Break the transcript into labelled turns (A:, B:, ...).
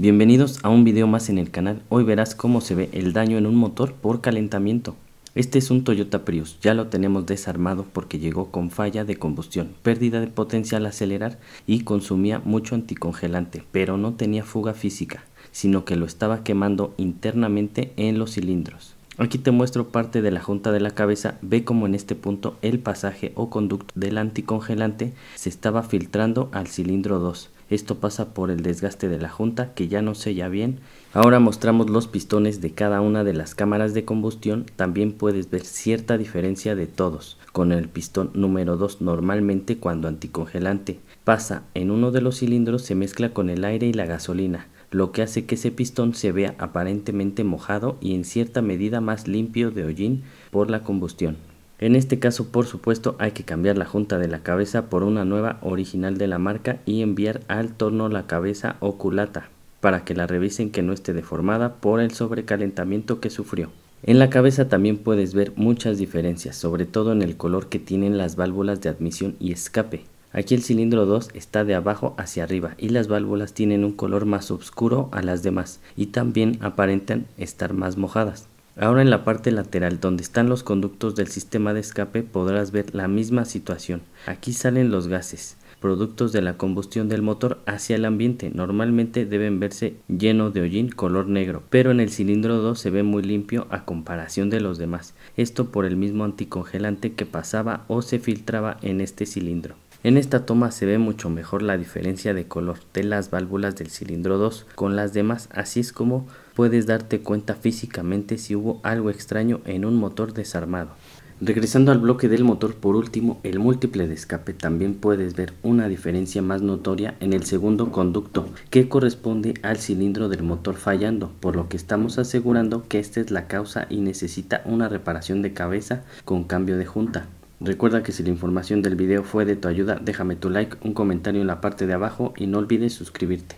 A: Bienvenidos a un video más en el canal, hoy verás cómo se ve el daño en un motor por calentamiento. Este es un Toyota Prius, ya lo tenemos desarmado porque llegó con falla de combustión, pérdida de potencial al acelerar y consumía mucho anticongelante, pero no tenía fuga física, sino que lo estaba quemando internamente en los cilindros. Aquí te muestro parte de la junta de la cabeza, ve como en este punto el pasaje o conducto del anticongelante se estaba filtrando al cilindro 2 esto pasa por el desgaste de la junta que ya no sella bien. Ahora mostramos los pistones de cada una de las cámaras de combustión. También puedes ver cierta diferencia de todos. Con el pistón número 2 normalmente cuando anticongelante pasa en uno de los cilindros se mezcla con el aire y la gasolina lo que hace que ese pistón se vea aparentemente mojado y en cierta medida más limpio de hollín por la combustión. En este caso, por supuesto, hay que cambiar la junta de la cabeza por una nueva original de la marca y enviar al torno la cabeza o culata para que la revisen que no esté deformada por el sobrecalentamiento que sufrió. En la cabeza también puedes ver muchas diferencias, sobre todo en el color que tienen las válvulas de admisión y escape. Aquí el cilindro 2 está de abajo hacia arriba y las válvulas tienen un color más oscuro a las demás y también aparentan estar más mojadas. Ahora en la parte lateral donde están los conductos del sistema de escape podrás ver la misma situación. Aquí salen los gases, productos de la combustión del motor hacia el ambiente. Normalmente deben verse lleno de hollín color negro, pero en el cilindro 2 se ve muy limpio a comparación de los demás. Esto por el mismo anticongelante que pasaba o se filtraba en este cilindro. En esta toma se ve mucho mejor la diferencia de color de las válvulas del cilindro 2 con las demás, así es como puedes darte cuenta físicamente si hubo algo extraño en un motor desarmado. Regresando al bloque del motor por último, el múltiple de escape también puedes ver una diferencia más notoria en el segundo conducto que corresponde al cilindro del motor fallando, por lo que estamos asegurando que esta es la causa y necesita una reparación de cabeza con cambio de junta. Recuerda que si la información del video fue de tu ayuda, déjame tu like, un comentario en la parte de abajo y no olvides suscribirte.